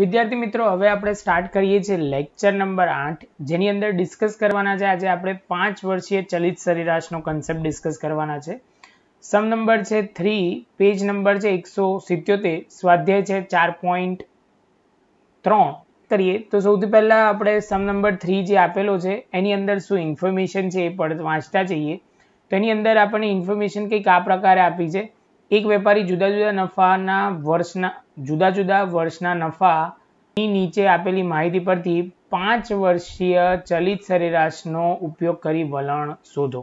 વિદ્યાર્થી મિત્રો હવે આપણે સ્ટાર્ટ કરીએ છીએ લેક્ચર નંબર આઠ જેની અંદર ડિસ્કસ કરવાના છે આજે આપણે પાંચ વર્ષીય ચલિત સરેરાશનો કન્સેપ્ટ ડિસ્કસ કરવાના છે સમ નંબર છે થ્રી પેજ નંબર છે એકસો સિત્યોતેર સ્વાધ્યાય છે ચાર પોઈન્ટ ત્રણ કરીએ તો સૌથી પહેલાં આપણે સમ નંબર થ્રી જે આપેલો છે એની અંદર શું ઇન્ફોર્મેશન છે એ પણ વાંચતા જઈએ તો એની અંદર આપણને ઇન્ફોર્મેશન કંઈક આ પ્રકારે આપી છે એક વેપારી જુદા જુદા નફાના વર્ષના જુદા જુદા વર્ષના નફાની નીચે આપેલી માહિતી પરથી પાંચ વર્ષીય ચલિત સરેરાશનો ઉપયોગ કરી વલણ શોધો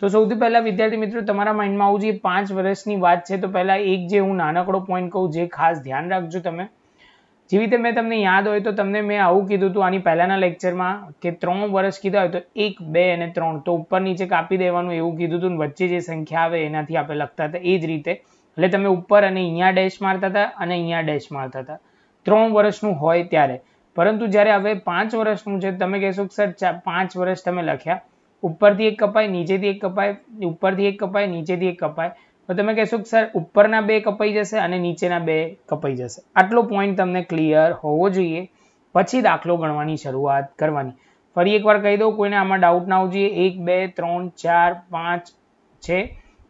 તો સૌથી પહેલાં વિદ્યાર્થી મિત્રો તમારા માઇન્ડમાં આવું જોઈએ પાંચ વર્ષની વાત છે તો પહેલાં એક જે હું નાનકડો પોઈન્ટ કહું જે ખાસ ધ્યાન રાખજો તમે જેવી રીતે મેં તમને યાદ હોય તો તમને મેં આવું કીધું હતું આની પહેલાંના લેક્ચરમાં કે ત્રણ વર્ષ કીધા હોય તો એક બે અને ત્રણ તો ઉપર નીચે કાપી દેવાનું એવું કીધું હતું વચ્ચે જે સંખ્યા આવે એનાથી આપણે લખતા હતા એ જ રીતે એટલે તમે ઉપર અને અહીંયા ડેશ મારતા હતા અને અહીંયા ડેશ મારતા હતા ત્રણ વર્ષનું હોય ત્યારે પરંતુ જ્યારે હવે પાંચ વર્ષનું છે તમે કહેશો કે સર પાંચ વર્ષ તમે લખ્યા ઉપરથી એક કપાય નીચેથી એક કપાય ઉપરથી એક કપાય નીચેથી એક કપાય તો તમે કહેશો કે સર ઉપરના બે કપાઈ જશે અને નીચેના બે કપાઈ જશે આટલો પોઈન્ટ તમને ક્લિયર હોવો જોઈએ પછી દાખલો ગણવાની શરૂઆત કરવાની ફરી એકવાર કહી દઉં કોઈને આમાં ડાઉટ ના હોવો જોઈએ એક બે ત્રણ ચાર પાંચ છે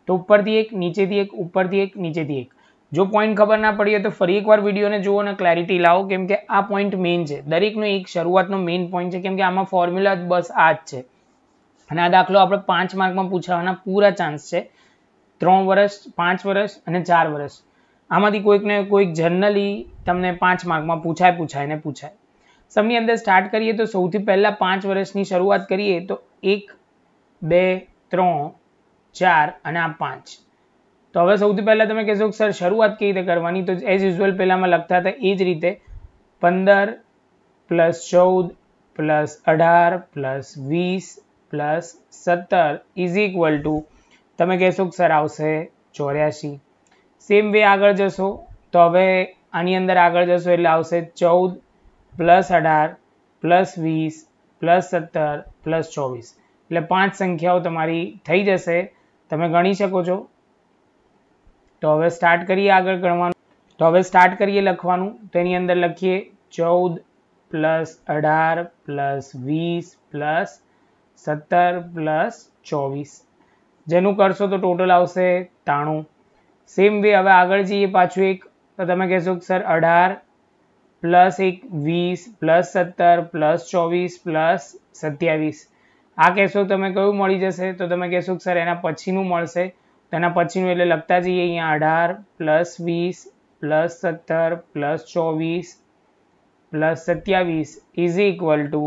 તો ઉપરથી એક નીચેથી એક ઉપરથી એક નીચેથી એક જો પોઈન્ટ ખબર ના પડી હોય તો ફરી એકવાર વિડીયોને જુઓ અને ક્લેરિટી લાવો કેમ કે આ પોઈન્ટ મેઇન છે દરેકનો એક શરૂઆતનો મેઇન પોઈન્ટ છે કેમ કે આમાં ફોર્મ્યુલા બસ આ જ છે અને આ દાખલો આપણે પાંચ માર્કમાં પૂછાવાના પૂરા ચાન્સ છે ત્રણ વર્ષ પાંચ વર્ષ અને ચાર વર્ષ આમાંથી કોઈકને કોઈક જનરલી તમને પાંચ માર્કમાં પૂછાય પૂછાય ને પૂછાય સમની અંદર સ્ટાર્ટ કરીએ તો સૌથી પહેલાં પાંચ વર્ષની શરૂઆત કરીએ તો એક બે ત્રણ ચાર અને આ પાંચ તો હવે સૌથી પહેલાં તમે કહેશો કે સર શરૂઆત કઈ રીતે કરવાની તો એઝ યુઝ્યુઅલ પહેલાંમાં લખતા હતા એ જ રીતે પંદર પ્લસ ચૌદ પ્લસ અઢાર પ્લસ વીસ પ્લસ સત્તર ઇઝ ઇક્વલ ટુ તમે કહેશો કે સર આવશે ચોર્યાસી સેમ વે આગળ જશો તો હવે આની અંદર આગળ જશો એટલે આવશે ચૌદ પ્લસ અઢાર પ્લસ વીસ પ્લસ સત્તર પ્લસ ચોવીસ એટલે પાંચ સંખ્યાઓ તમારી થઈ જશે તમે ગણી શકો છો તો હવે સ્ટાર્ટ કરીએ આગળ ગણવાનું તો હવે સ્ટાર્ટ કરીએ લખવાનું તો અંદર લખીએ ચૌદ પ્લસ અઢાર પ્લસ વીસ પ્લસ સત્તર પ્લસ ચોવીસ જેનું કરશો તો ટોટલ આવશે તાણું સેમ વે હવે આગળ જઈએ પાછું એક તો તમે કહેશો કે સર અઢાર પ્લસ એક વીસ પ્લસ સત્તર પ્લસ ચોવીસ પ્લસ સત્યાવીસ આ કહેશો તમે કયું મળી જશે તો તમે કહેશો સર એના પછીનું મળશે તો એના પછીનું એટલે લખતા જઈએ અહીંયા અઢાર પ્લસ વીસ પ્લસ સત્તર પ્લસ ચોવીસ પ્લસ સત્યાવીસ ઇઝ ઇક્વલ ટુ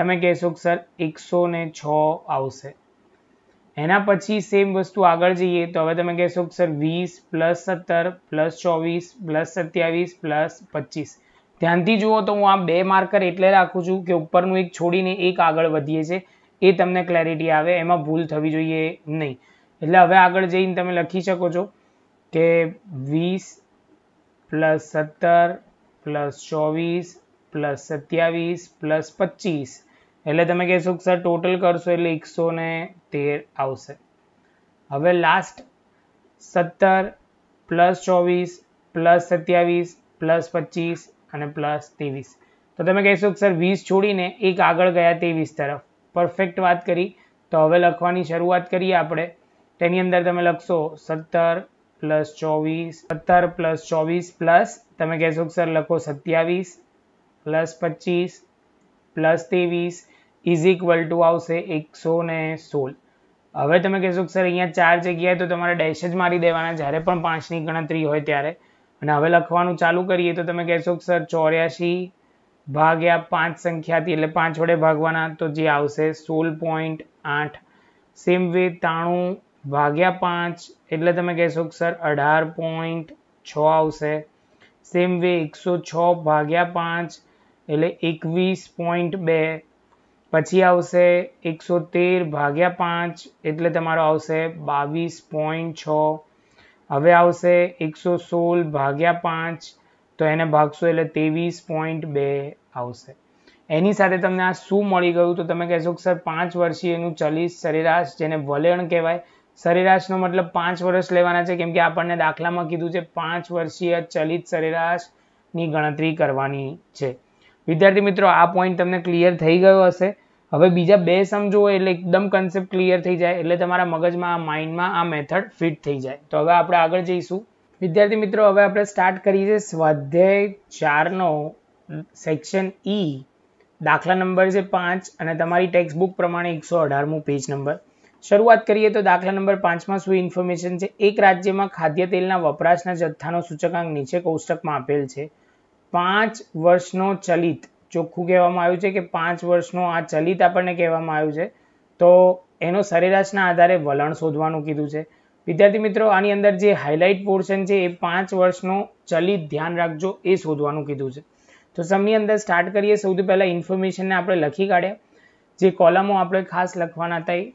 તમે કહેશો સર એકસો ને છ આવશે એના પછી સેમ વસ્તુ આગળ જઈએ તો હવે તમે કહેશો સર વીસ પ્લસ સત્તર પ્લસ ચોવીસ પ્લસ સત્યાવીસ પ્લસ પચીસ ધ્યાનથી જુઓ તો હું આ બે માર્કર એટલે રાખું છું કે ઉપરનું એક છોડીને એક આગળ વધીએ છીએ એ તમને ક્લેરિટી આવે એમાં ભૂલ થવી જોઈએ નહીં એટલે હવે આગળ જઈને તમે લખી શકો છો કે વીસ પ્લસ સત્તર પ્લસ ચોવીસ પ્લસ સત્યાવીસ પ્લસ પચીસ એટલે તમે કહેશો સર ટોટલ કરશો એટલે એકસો ને તેર આવશે હવે લાસ્ટ સત્તર પ્લસ ચોવીસ પ્લસ સત્યાવીસ પ્લસ પચીસ અને પ્લસ ત્રેવીસ તો તમે કહેશો સર વીસ છોડીને એક આગળ ગયા ત્રેવીસ તરફ પરફેક્ટ વાત કરી તો હવે લખવાની શરૂઆત કરીએ આપણે તેની અંદર તમે લખશો સત્તર પ્લસ ચોવીસ સત્તર પ્લસ ચોવીસ પ્લસ તમે કહેશો કે સર લખો સત્યાવીસ પ્લસ પચીસ પ્લસ ત્રેવીસ ઇઝ ઇક્વલ ટુ આવશે એકસો ને સોળ હવે તમે કહેશો કે સર અહીંયા ચાર જગ્યાએ તો તમારે ડેશ જ મારી દેવાના જ્યારે પણ પાંચની ગણતરી હોય ત્યારે અને હવે લખવાનું ચાલુ કરીએ તો તમે કહેશો કે સર ચોર્યાસી ભાગ્યા પાંચ સંખ્યાથી એટલે પાંચ વડે ભાગવાના તો જે આવશે સોળ પોઈન્ટ આઠ સેમ વે તાણું ભાગ્યા પાંચ એટલે તમે કહેશો કે સર અઢાર પોઈન્ટ છ આવશે સેમ વે એકસો છ ભાગ્યા પાંચ એટલે એકવીસ પોઈન્ટ બે પછી આવશે એકસો તેર ભાગ્યા પાંચ એટલે તમારો આવશે બાવીસ પોઈન્ટ છ હવે આવશે એકસો સોળ ભાગ્યા પાંચ તો એને ભાગશો એટલે ત્રેવીસ પોઈન્ટ બે આવશે એની સાથે તમને આ શું મળી ગયું તો તમે કહેશો કે સર પાંચ વર્ષીયનું ચલિત સરેરાશ જેને વલણ કહેવાય સરેરાશનો મતલબ પાંચ વર્ષ લેવાના છે કેમ કે આપણને દાખલામાં કીધું છે પાંચ વર્ષીય ચલિત સરેરાશની ગણતરી કરવાની છે વિદ્યાર્થી મિત્રો આ પોઈન્ટ તમને ક્લિયર થઈ ગયો હશે હવે બીજા બે સમજો એટલે એકદમ કન્સેપ્ટ ક્લિયર થઈ જાય એટલે તમારા મગજમાં આ માઇન્ડમાં આ મેથડ ફિટ થઈ જાય તો હવે આપણે આગળ જઈશું વિદ્યાર્થી મિત્રો હવે આપણે સ્ટાર્ટ કરીએ છીએ સ્વાધ્યાય ચારનો સેક્શન ઈ e. દાખલા નંબર છે પાંચ અને તમારી ટેક્સ્ટ બુક પ્રમાણે એકસો અઢારમું પેજ નંબર શરૂઆત કરીએ તો દાખલા નંબર પાંચમાં શું ઇન્ફોર્મેશન છે એક રાજ્યમાં ખાદ્ય તેલના વપરાશના જથ્થાનો સૂચકાંક નીચે કોષ્ટકમાં આપેલ છે પાંચ વર્ષનો ચલિત ચોખ્ખું કહેવામાં આવ્યું છે કે પાંચ વર્ષનો આ ચલિત આપણને કહેવામાં આવ્યું છે તો એનો સરેરાશના આધારે વલણ શોધવાનું કીધું છે વિદ્યાર્થી મિત્રો આની અંદર જે હાઇલાઇટ પોર્શન છે એ પાંચ વર્ષનો ચલિત ધ્યાન રાખજો એ શોધવાનું કીધું છે તો સમની અંદર સ્ટાર્ટ કરીએ સૌથી પહેલાં ઇન્ફોર્મેશનને આપણે લખી કાઢ્યા જે કોલમો આપણે ખાસ લખવાના હતા એ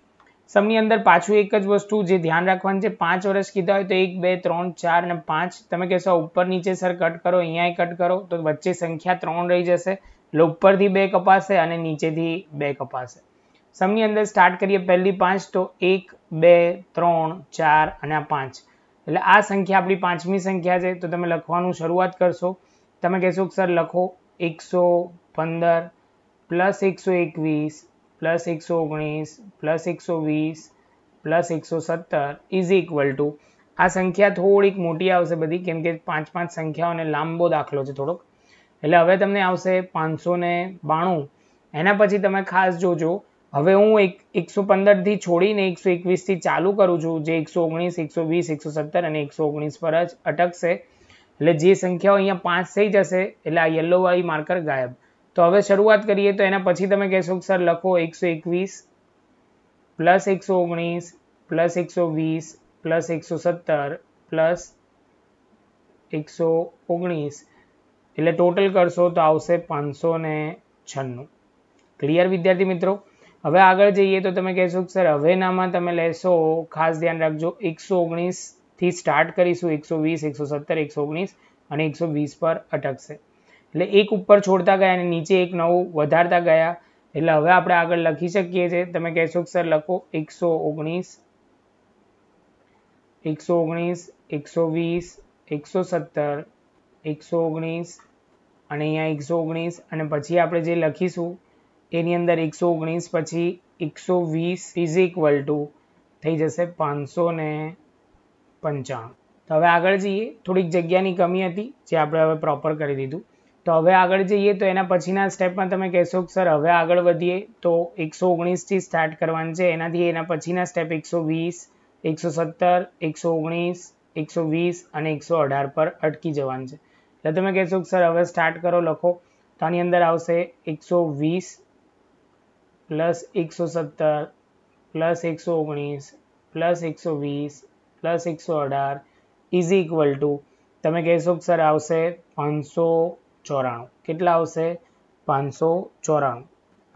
સમની અંદર પાછું એક જ વસ્તુ જે ધ્યાન રાખવાનું છે પાંચ વર્ષ કીધા હોય તો એક બે ત્રણ ચાર અને પાંચ તમે કહેશો ઉપર નીચે સર કટ કરો અહીંયા કટ કરો તો વચ્ચે સંખ્યા ત્રણ રહી જશે એટલે ઉપરથી બે કપાશે અને નીચેથી બે કપાશે સમની અંદર સ્ટાર્ટ કરીએ પહેલી પાંચ તો એક બે ત્રણ ચાર અને આ પાંચ એટલે આ સંખ્યા આપણી પાંચમી સંખ્યા છે તો તમે લખવાનું શરૂઆત કરશો તમે કહેશો કે સર લખો એકસો પંદર પ્લસ એકસો એકવીસ પ્લસ એકસો ઓગણીસ પ્લસ એકસો વીસ પ્લસ એકસો સત્તર ઇઝ ઇક્વલ ટુ આ સંખ્યા થોડીક મોટી આવશે બધી કેમ કે પાંચ પાંચ સંખ્યાઓને લાંબો દાખલો છે થોડોક એટલે હવે તમને આવશે પાંચસો ને બાણું એના પછી તમે ખાસ જોજો હવે હું એક એકસો પંદરથી છોડીને એકસો એકવીસથી ચાલુ કરું છું જે એકસો ઓગણીસ એકસો વીસ એકસો સત્તર અને એકસો ઓગણીસ પર જ અટકશે એટલે જે સંખ્યાઓ અહીંયા પાંચ થઈ જશે એટલે આ યલ્લોવાળી માર્કર ગાયબ તો હવે શરૂઆત કરીએ તો એના પછી તમે કહેશો કે સર લખો એકસો એકવીસ પ્લસ એકસો ઓગણીસ પ્લસ એકસો વીસ પ્લસ એકસો સત્તર પ્લસ એકસો ઓગણીસ એટલે ટોટલ કરશો તો આવશે પાંચસો ને છન્નું ક્લિયર વિદ્યાર્થી મિત્રો હવે આગળ જઈએ તો તમે કહેશો કે સર હવેનામાં તમે લેશો ખાસ ધ્યાન રાખજો એકસો ઓગણીસથી સ્ટાર્ટ કરીશું એકસો વીસ એકસો સત્તર એકસો ઓગણીસ અને એકસો વીસ પર અટકશે એટલે એક ઉપર છોડતા ગયા અને નીચે એક નવું વધારતા ગયા એટલે હવે આપણે આગળ લખી શકીએ છીએ તમે કહેશો કે સર લખો એકસો ઓગણીસ એકસો ઓગણીસ એકસો વીસ એકસો સત્તર એકસો ઓગણીસ અને અહીંયા એકસો ઓગણીસ અને પછી આપણે જે લખીશું એની અંદર એકસો ઓગણીસ પછી એકસો વીસ ઇઝ ઇક્વલ ટુ થઈ જશે પાંચસો ને પંચાણું તો હવે આગળ જઈએ થોડીક જગ્યાની કમી હતી જે આપણે હવે પ્રોપર કરી દીધું તો હવે આગળ જઈએ તો એના પછીના સ્ટેપમાં તમે કહેશો કે સર હવે આગળ વધીએ તો એકસો ઓગણીસથી સ્ટાર્ટ કરવાનું છે એનાથી એના પછીના સ્ટેપ એકસો વીસ એકસો સત્તર એકસો ઓગણીસ એકસો વીસ અને એકસો અઢાર પર અટકી જવાનું છે એટલે તમે કહેશો કે સર હવે સ્ટાર્ટ કરો લખો તો આની અંદર આવશે એકસો વીસ પ્લસ એકસો સત્તર પ્લસ એકસો ઓગણીસ પ્લસ એકસો વીસ પ્લસ એકસો અઢાર ઇઝ ઇક્વલ ટુ તમે કહેશો સર આવશે પાંચસો ચોરાણું કેટલા આવશે પાંચસો ચોરાણું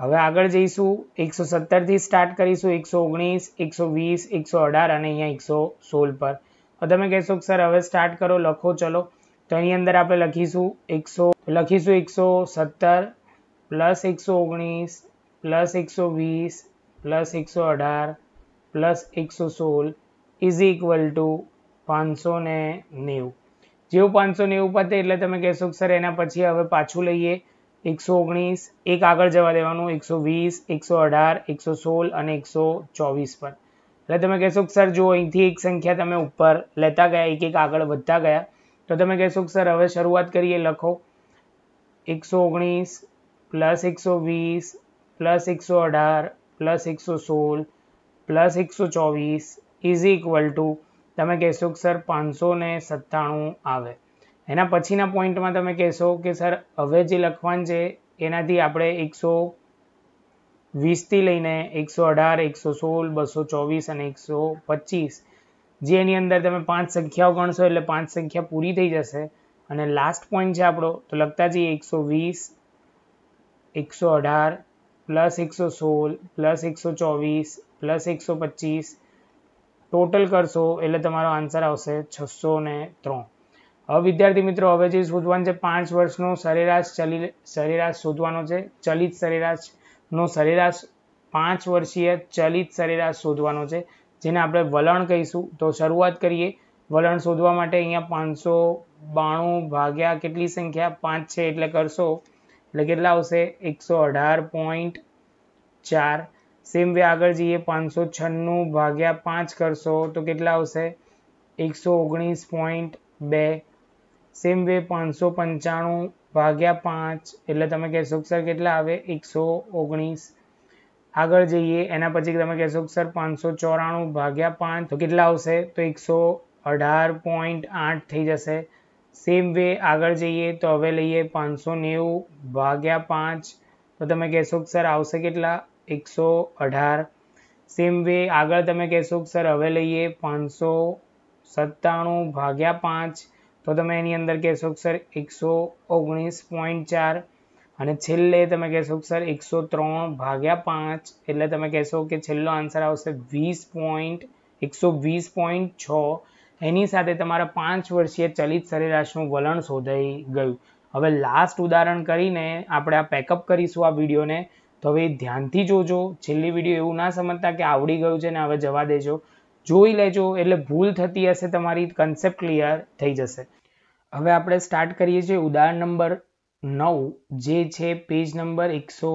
હવે આગળ જઈશું એકસો સત્તરથી સ્ટાર્ટ કરીશું એકસો ઓગણીસ એકસો વીસ એકસો અઢાર અને અહીંયા એકસો સોળ પર હવે તમે કહેશો સર હવે સ્ટાર્ટ કરો લખો ચલો તો એની અંદર આપણે લખીશું એકસો લખીશું એકસો સત્તર પ્લસ એકસો ઓગણીસ પ્લસ એકસો વીસ પ્લસ એકસો અઢાર પ્લસ એકસો સોળ ઇઝ ઇક્વલ ટુ પાંચસો ને નેવું જેવું પાંચસો નેવું પતે એટલે તમે કહેશો કે સર એના પછી હવે પાછું લઈએ એકસો ઓગણીસ એક આગળ જવા દેવાનું એકસો વીસ એકસો અઢાર એકસો સોળ અને એકસો ચોવીસ પર એટલે તમે કહેશો કે સર જો અહીંથી એક સંખ્યા તમે ઉપર લેતા ગયા એક એક આગળ વધતા ગયા તો તમે કહેશો કે સર હવે શરૂઆત કરીએ લખો એકસો ઓગણીસ પ્લસ એકસો વીસ પ્લસ એકસો અઢાર પ્લસ એકસો સોળ પ્લસ એકસો ચોવીસ ઇઝ ઇક્વલ ટુ તમે કહેશો કે સર પાંચસો ને સત્તાણું આવે એના પછીના પોઈન્ટમાં તમે કહેશો કે સર હવે જે લખવાનું છે એનાથી આપણે એકસો વીસથી લઈને એકસો અઢાર એકસો સોળ બસો ચોવીસ અને એકસો પચીસ જે એની અંદર તમે પાંચ સંખ્યાઓ ગણશો એટલે પાંચ સંખ્યા પૂરી થઈ જશે અને લાસ્ટ પોઈન્ટ છે આપણો તો લખતા જઈએ એકસો વીસ એકસો અઢાર પ્લસ એકસો સોળ પ્લસ એકસો ચોવીસ પ્લસ એકસો પચીસ ટોટલ કરશો એટલે તમારો આન્સર આવશે છસો ને ત્રણ હવે વિદ્યાર્થી મિત્રો હવે જે શોધવાનું છે પાંચ વર્ષનો સરેરાશ ચલી સરેરાશ શોધવાનો છે ચલિત સરેરાશનો સરેરાશ પાંચ વર્ષીય ચલિત સરેરાશ શોધવાનો છે જેને આપણે વલણ કહીશું તો શરૂઆત કરીએ વલણ શોધવા માટે અહીંયા પાંચસો બાણું ભાગ્યા કેટલી સંખ્યા પાંચ છે એટલે કરશો એટલે કેટલા આવશે એકસો અઢાર સેમ વે આગળ જઈએ પાંચસો છન્નું ભાગ્યા પાંચ કરશો તો કેટલા આવશે એકસો સેમ વે પાંચસો ભાગ્યા પાંચ એટલે તમે કહેશો સર કેટલા આવે એકસો ઓગણીસ આગળ જઈએ એના પછી તમે કહેશો સર પાંચસો ચોરાણું ભાગ્યા પાંચ તો કેટલા આવશે તો એકસો અઢાર પોઈન્ટ આઠ થઈ જશે સેમ વે આગળ જઈએ તો હવે લઈએ પાંચસો નેવું ભાગ્યા પાંચ તો તમે કહેશો કે સર આવશે કેટલા એકસો અઢાર સેમ વે આગળ તમે કહેશો કે સર હવે લઈએ પાંચસો સત્તાણું ભાગ્યા પાંચ તો તમે એની અંદર કહેશો કે સર એકસો ઓગણીસ પોઈન્ટ ચાર અને છેલ્લે તમે કહેશો કે સર એકસો ત્રણ ભાગ્યા પાંચ એટલે તમે કહેશો કે છેલ્લો આન્સર આવશે વીસ પોઈન્ટ એકસો વીસ પોઈન્ટ છ એની સાથે તમારા પાંચ વર્ષીય ચલિત સરેરાશનું વલણ શોધાઈ ગયું હવે લાસ્ટ ઉદાહરણ કરીને આપણે આ પેકઅપ કરીશું આ વિડીયોને તો હવે ધ્યાનથી જોજો છેલ્લી વિડીયો એવું ના સમજતા કે આવડી ગયું છે ને હવે જવા દેજો જોઈ લેજો એટલે ભૂલ થતી હશે તમારી કન્સેપ્ટ ક્લિયર થઈ જશે હવે આપણે સ્ટાર્ટ કરીએ છીએ ઉદાહરણ નંબર નવ જે છે પેજ નંબર એકસો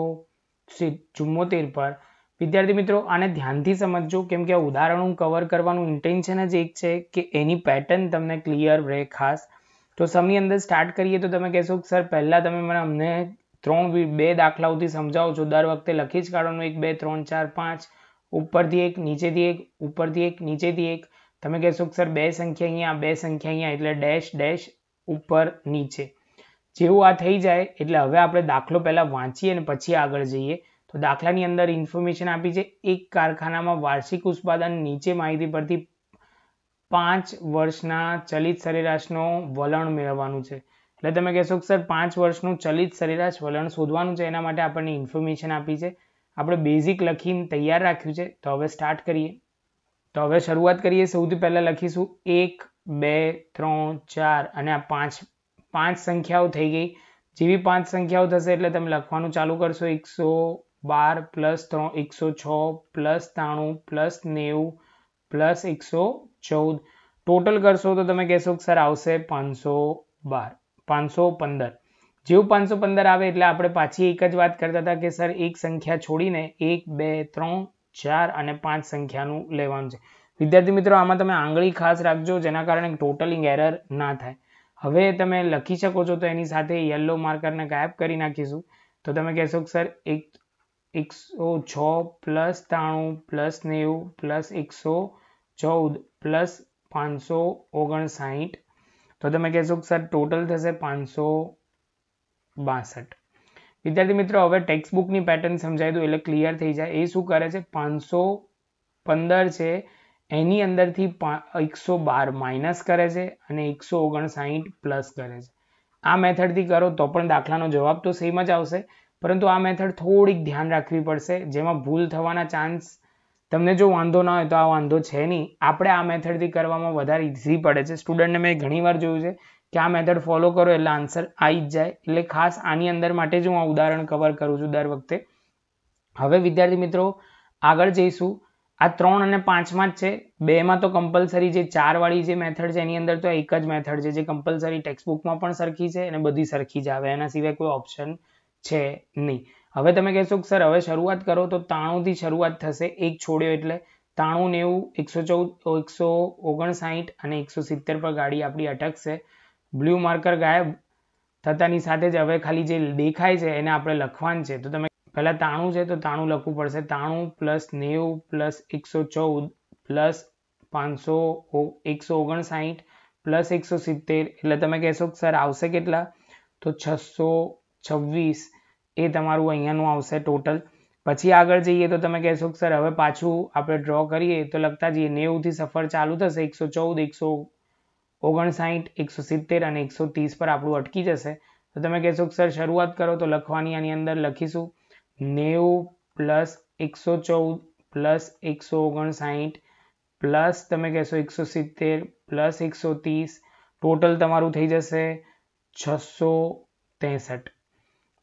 ચુમ્મોતેર પર વિદ્યાર્થી મિત્રો આને ધ્યાનથી સમજજો કેમ કે આ ઉદાહરણ હું કવર કરવાનું ઇન્ટેન્શન જ એક છે કે એની પેટર્ન તમને ક્લિયર રહે ખાસ તો સમની અંદર સ્ટાર્ટ કરીએ તો તમે કહેશો કે સર પહેલાં તમે મને અમને ત્રણ બે દાખલાઓથી સમજાવો છો દર વખતે લખી જ કાઢવાનું એક બે ત્રણ ચાર પાંચ ઉપરથી એક નીચેથી એક ઉપરથી એક નીચેથી એક તમે કહેશો કે સર બે સંખ્યા અહીંયા બે સંખ્યા અહીંયા એટલે ડેશ ડેશ ઉપર નીચે જેવું આ થઈ જાય એટલે હવે આપણે દાખલો પહેલાં વાંચીએ અને પછી આગળ જઈએ તો દાખલાની અંદર ઇન્ફોર્મેશન આપી છે એક કારખાનામાં વાર્ષિક ઉત્પાદન નીચે માહિતી પરથી પાંચ વર્ષના ચલિત સરેરાશનો વલણ મેળવવાનું છે એટલે તમે કહેશો કે સર પાંચ વર્ષનું ચલિત સરેરાશ વલણ શોધવાનું છે એના માટે આપણને ઇન્ફોર્મેશન આપી છે આપણે બેઝિક લખીને તૈયાર રાખ્યું છે તો હવે સ્ટાર્ટ કરીએ તો હવે શરૂઆત કરીએ સૌથી પહેલાં લખીશું એક બે ત્રણ ચાર અને આ પાંચ પાંચ સંખ્યાઓ થઈ ગઈ જેવી પાંચ સંખ્યાઓ થશે એટલે તમે લખવાનું ચાલુ કરશો એકસો બાર પ્લસ ત્રણ એકસો છ પ્લસ ત્રાણું પ્લસ નેવું પ્લસ એકસો ચૌદ ટોટલ કરશો તો તમે કહેશો કે સર આવશે પાંચસો બાર પાંચસો પંદર જેવું પાંચસો પંદર આવે એટલે આપણે પાછી એક જ વાત કરતા હતા કે સર એક સંખ્યા છોડીને એક બે ત્રણ ચાર અને પાંચ સંખ્યાનું લેવાનું છે વિદ્યાર્થી મિત્રો આમાં તમે આંગળી ખાસ રાખજો જેના કારણે ટોટલિંગ એરર ના થાય હવે તમે લખી શકો છો તો એની સાથે યલો માર્કરને ગાયબ કરી નાખીશું તો તમે કહેશો કે સર એક એકસો છ પ્લસ ત્રાણું પ્લસ નેવું પ્લસ એકસો ચૌદ પ્લસ પાંચસો ઓગણસાઠ તો તમે કહેશો સર ટોટલ થશે પાંચસો બાસઠ વિદ્યાર્થી મિત્રો હવે ટેક્સ્ટ બુકની પેટર્ન સમજાવી દઉં એટલે ક્લિયર થઈ જાય એ શું કરે છે પાંચસો પંદર છે એની અંદરથી એકસો બાર માઇનસ કરે છે અને એકસો ઓગણસાઠ પ્લસ કરે છે આ મેથડથી કરો તો પણ દાખલાનો જવાબ તો સેમ જ આવશે પરંતુ આ મેથડ થોડીક ધ્યાન રાખવી પડશે જેમાં ભૂલ થવાના ચાન્સ તમને જો વાંધો ના હોય તો આ વાંધો છે નહીં આપણે આ મેથડથી કરવામાં વધારે ઇઝી પડે છે સ્ટુડન્ટને મેં ઘણીવાર જોયું છે કે આ મેથડ ફોલો કરો એટલે આન્સર આવી જ જાય એટલે ખાસ આની અંદર માટે જ હું આ ઉદાહરણ કવર કરું છું દર વખતે હવે વિદ્યાર્થી મિત્રો આગળ જઈશું આ ત્રણ અને પાંચમાં જ છે બેમાં તો કમ્પલસરી જે ચારવાળી જે મેથડ છે એની અંદર તો એક જ મેથડ છે જે કમ્પલસરી ટેક્સ્ટબુકમાં પણ સરખી છે અને બધી સરખી જ આવે એના સિવાય કોઈ ઓપ્શન છે નહીં હવે તમે કહેશો કે સર હવે શરૂઆત કરો તો તાણુંથી શરૂઆત થશે એક છોડ્યો એટલે તાણું નેવું એકસો ચૌદ એકસો ઓગણસાઠ અને એકસો સિત્તેર પર ગાડી આપણી અટકશે બ્લુ માર્કર ગાયબ થતાની સાથે જ હવે ખાલી જે દેખાય છે એને આપણે લખવાનું છે તો તમે પહેલાં તાણું છે તો તાણું લખવું પડશે તાણું પ્લસ નેવું પ્લસ એકસો ચૌદ પ્લસ પાંચસો એકસો ઓગણસાઠ પ્લસ એકસો સિત્તેર એટલે તમે કહેશો સર આવશે કેટલા તો છસો છવ્વીસ એ તમારું અહીંયાનું આવશે ટોટલ પછી આગળ જઈએ તો તમે કહેશો કે સર હવે પાછું આપણે ડ્રો કરીએ તો લખતા જઈએ નેવુંથી સફર ચાલુ થશે એકસો ચૌદ એકસો ઓગણસાઠ એકસો સિત્તેર અને એકસો ત્રીસ પર આપણું અટકી જશે તો તમે કહેશો કે સર શરૂઆત કરો તો લખવાની આની અંદર લખીશું નેવું પ્લસ એકસો ચૌદ પ્લસ એકસો ઓગણસાઠ પ્લસ તમે કહેશો એકસો સિત્તેર પ્લસ એકસો ત્રીસ ટોટલ તમારું થઈ જશે છસો ત્રેસઠ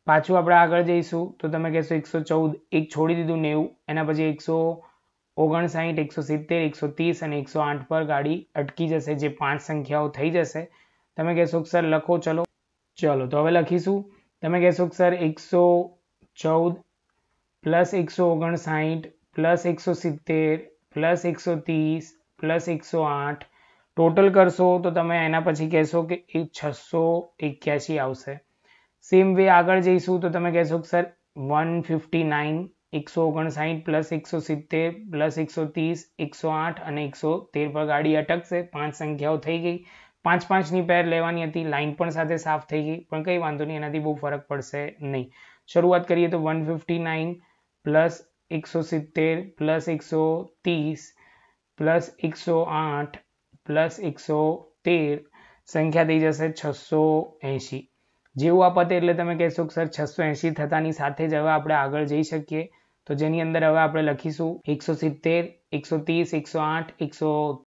પાછું આપણે આગળ જઈશું તો તમે કહેશો એકસો ચૌદ એક છોડી દીધું નેવું એના પછી એકસો ઓગણસાઠ એકસો સિત્તેર એકસો ત્રીસ અને એકસો આઠ પર ગાડી અટકી જશે જે પાંચ સંખ્યાઓ થઈ જશે તમે કહેશો સર લખો ચલો ચલો તો હવે લખીશું તમે કહેશો સર એકસો ચૌદ પ્લસ એકસો ઓગણસાઠ પ્લસ એકસો સિત્તેર પ્લસ એકસો ત્રીસ પ્લસ એકસો આઠ ટોટલ કરશો તો તમે એના પછી કહેશો કે એ છસો એક્યાસી આવશે સેમ વે આગળ જઈશું તો તમે કહેશો કે સર વન ફિફ્ટી નાઇન એકસો ઓગણસાઠ પ્લસ એકસો સિત્તેર પ્લસ એકસો ત્રીસ એકસો આઠ અને એકસો તેર પર ગાડી અટકશે પાંચ સંખ્યાઓ થઈ ગઈ પાંચ પાંચની પેર લેવાની હતી લાઇન પણ સાથે સાફ થઈ ગઈ પણ કંઈ વાંધો નહીં એનાથી બહુ ફરક પડશે નહીં શરૂઆત કરીએ તો વન ફિફ્ટી નાઇન પ્લસ એકસો સિત્તેર પ્લસ એકસો ત્રીસ પ્લસ એકસો આઠ પ્લસ એકસો તેર સંખ્યા થઈ જશે છસો એંશી જેવું આ પતે એટલે તમે કહેશો કે સર છસો એંસી થતાની સાથે જ હવે આપણે આગળ જઈ શકીએ તો જેની અંદર હવે આપણે લખીશું એકસો સિત્તેર એકસો ત્રીસ એકસો આઠ એકસો